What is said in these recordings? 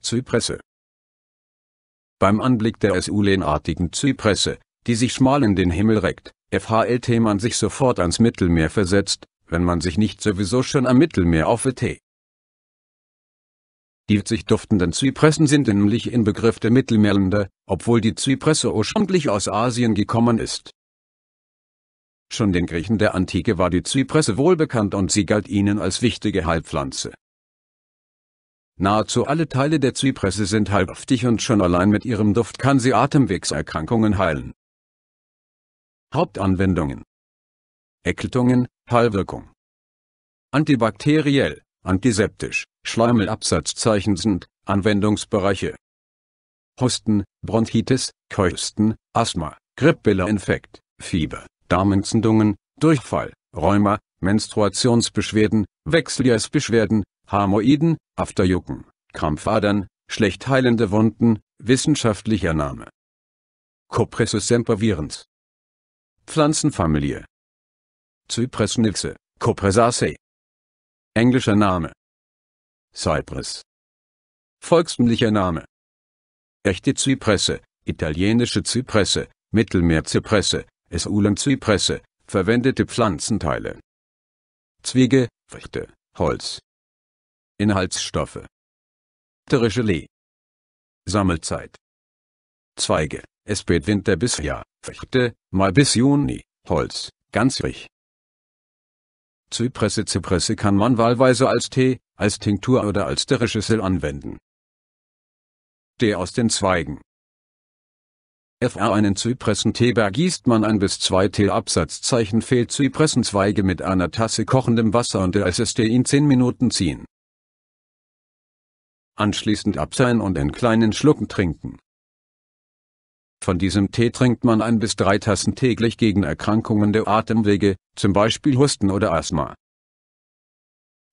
Zypresse. Beim Anblick der SU-lenartigen Zypresse, die sich schmal in den Himmel reckt, FHLT man sich sofort ans Mittelmeer versetzt, wenn man sich nicht sowieso schon am Mittelmeer aufet. Die witzig duftenden Zypressen sind nämlich in Begriff der Mittelmeerländer, obwohl die Zypresse ursprünglich aus Asien gekommen ist. Schon den Griechen der Antike war die Zypresse wohlbekannt und sie galt ihnen als wichtige Heilpflanze. Nahezu alle Teile der Zypresse sind halbhaftig und schon allein mit ihrem Duft kann sie Atemwegserkrankungen heilen. Hauptanwendungen Erkältungen, Heilwirkung Antibakteriell, antiseptisch, Schleimelabsatzzeichen sind Anwendungsbereiche Husten, Bronchitis, Keusten, Asthma, grippeller Infekt, Fieber, Darmentzündungen, Durchfall, Rheuma, Menstruationsbeschwerden, Wechseljahrsbeschwerden, Hämorrhoiden, Afterjucken, Krampfadern, schlecht heilende Wunden, wissenschaftlicher Name. Copressus sempervirens. Pflanzenfamilie. Cypressnixe, Copressaceae. Englischer Name. Cypress. Volkstümlicher Name. Echte Zypresse, italienische Zypresse, Mittelmeerzypresse, Esculum-Zypresse, verwendete Pflanzenteile. Zwiege, Früchte, Holz, Inhaltsstoffe Lee. Sammelzeit Zweige, es Winter bis Jahr, Fichte, Mai bis Juni, Holz, ganzjährig. Zypresse Zypresse kann man wahlweise als Tee, als Tinktur oder als Schüssel anwenden. Tee aus den Zweigen. FR einen Zypressenteeberg gießt man ein bis zwei Absatzzeichen fehlt Zypressenzweige mit einer Tasse kochendem Wasser und der es in 10 Minuten ziehen anschließend abseihen und in kleinen Schlucken trinken. Von diesem Tee trinkt man ein bis drei Tassen täglich gegen Erkrankungen der Atemwege, zum Beispiel Husten oder Asthma.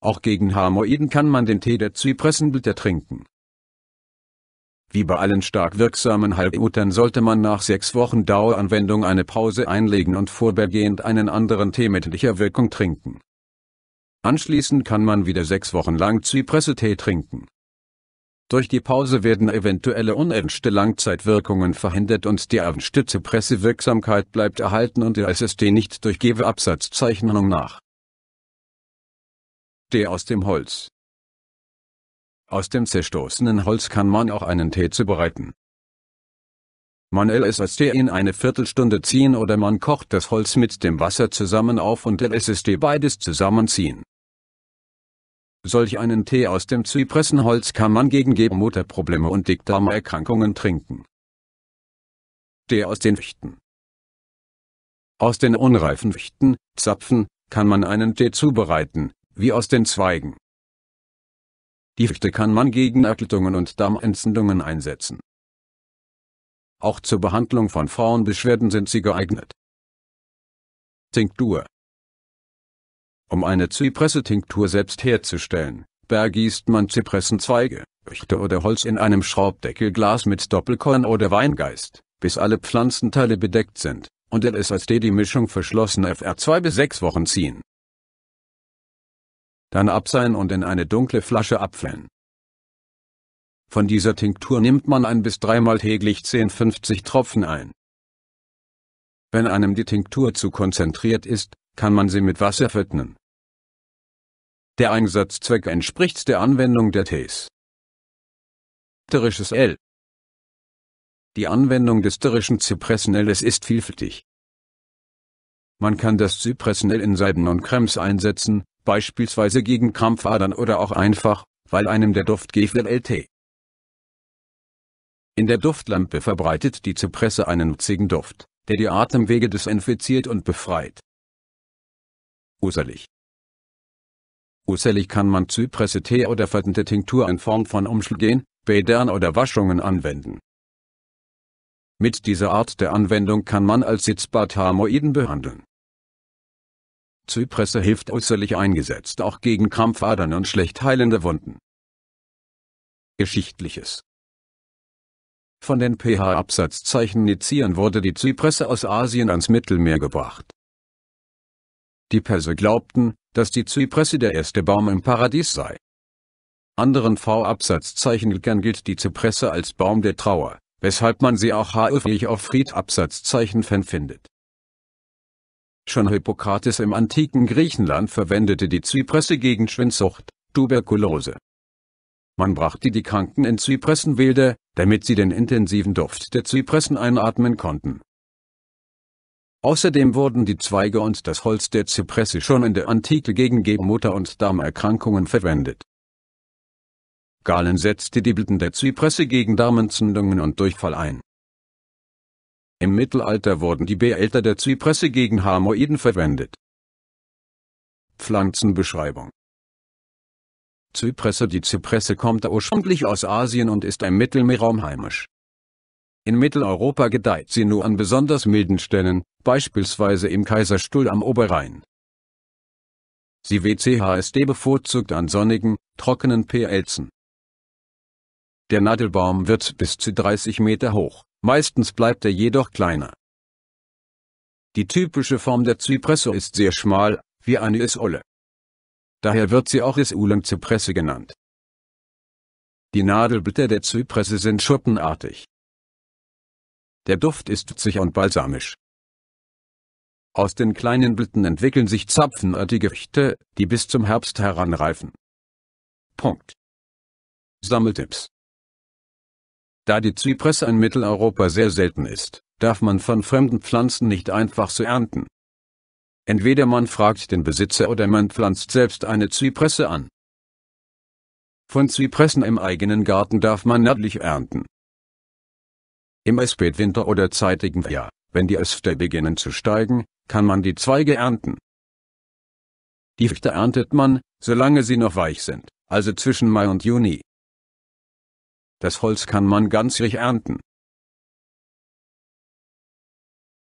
Auch gegen Hämorrhoiden kann man den Tee der Zypressenblätter trinken. Wie bei allen stark wirksamen Heilutern sollte man nach sechs Wochen Daueranwendung eine Pause einlegen und vorbeigehend einen anderen Tee mit ähnlicher Wirkung trinken. Anschließend kann man wieder sechs Wochen lang Zypressetee trinken. Durch die Pause werden eventuelle unerwünschte Langzeitwirkungen verhindert und die erwünschte Pressewirksamkeit bleibt erhalten und der SSD nicht durch Gewe-Absatzzeichnung nach. Der aus dem Holz Aus dem zerstoßenen Holz kann man auch einen Tee zubereiten. Man LSSD in eine Viertelstunde ziehen oder man kocht das Holz mit dem Wasser zusammen auf und LSSD beides zusammenziehen. Solch einen Tee aus dem Zypressenholz kann man gegen Gebmutterprobleme und Dickdarmerkrankungen trinken. Tee aus den Fichten Aus den unreifen Fichten, Zapfen, kann man einen Tee zubereiten, wie aus den Zweigen. Die Fichte kann man gegen Erkältungen und Darmentzündungen einsetzen. Auch zur Behandlung von Frauenbeschwerden sind sie geeignet. Tinktur um eine Zypressetinktur selbst herzustellen, bergießt man Zypressenzweige, Üchte oder Holz in einem Schraubdeckelglas mit Doppelkorn oder Weingeist, bis alle Pflanzenteile bedeckt sind, und LSSD die Mischung verschlossen FR 2 bis 6 Wochen ziehen. Dann abseihen und in eine dunkle Flasche abfüllen. Von dieser Tinktur nimmt man ein bis dreimal täglich 10-50 Tropfen ein. Wenn einem die Tinktur zu konzentriert ist, kann man sie mit Wasser verdünnen. Der Einsatzzweck entspricht der Anwendung der Ts. Trisches L. Die Anwendung des tierischen Zypressenelles ist vielfältig. Man kann das Zypressenell in Salben und Krems einsetzen, beispielsweise gegen Krampfadern oder auch einfach, weil einem der Duft gefällt LT. In der Duftlampe verbreitet die Zypresse einen nutzigen Duft, der die Atemwege desinfiziert und befreit. Userlich. Ursächlich kann man Zypresse-Tee oder fettende Tinktur in Form von Umschlägen, Bädern oder Waschungen anwenden. Mit dieser Art der Anwendung kann man als Sitzbad Hämorrhoiden behandeln. Zypresse hilft äußerlich eingesetzt auch gegen Krampfadern und schlecht heilende Wunden. Geschichtliches Von den pH-Absatzzeichen Nizieren wurde die Zypresse aus Asien ans Mittelmeer gebracht. Die Perser glaubten, dass die Zypresse der erste Baum im Paradies sei. Anderen V-Absatzzeichen gilt die Zypresse als Baum der Trauer, weshalb man sie auch häufig auf Fried-Absatzzeichen findet. Schon Hippokrates im antiken Griechenland verwendete die Zypresse gegen Schwindsucht, Tuberkulose. Man brachte die Kranken in Zypressenwälder, damit sie den intensiven Duft der Zypressen einatmen konnten. Außerdem wurden die Zweige und das Holz der Zypresse schon in der Antike gegen Gebmutter- und Darmerkrankungen verwendet. Galen setzte die Blüten der Zypresse gegen Darmentzündungen und Durchfall ein. Im Mittelalter wurden die Beälter der Zypresse gegen Hämorrhoiden verwendet. Pflanzenbeschreibung Zypresse Die Zypresse kommt ursprünglich aus Asien und ist im Mittelmeerraum heimisch. In Mitteleuropa gedeiht sie nur an besonders milden Stellen, beispielsweise im Kaiserstuhl am Oberrhein. Sie WCHSD bevorzugt an sonnigen, trockenen Pelzen. Der Nadelbaum wird bis zu 30 Meter hoch, meistens bleibt er jedoch kleiner. Die typische Form der Zypresse ist sehr schmal, wie eine Isolle. Daher wird sie auch Isulenzypresse genannt. Die Nadelblätter der Zypresse sind schuppenartig. Der Duft ist zisch und balsamisch. Aus den kleinen Blüten entwickeln sich zapfenartige Früchte, die bis zum Herbst heranreifen. Punkt. Sammeltipps Da die Zypresse in Mitteleuropa sehr selten ist, darf man von fremden Pflanzen nicht einfach so ernten. Entweder man fragt den Besitzer oder man pflanzt selbst eine Zypresse an. Von Zypressen im eigenen Garten darf man nördlich ernten. Im Spätwinter oder zeitigen Jahr, wenn die Äste beginnen zu steigen, kann man die Zweige ernten. Die Fichte erntet man, solange sie noch weich sind, also zwischen Mai und Juni. Das Holz kann man ganzjährig ernten,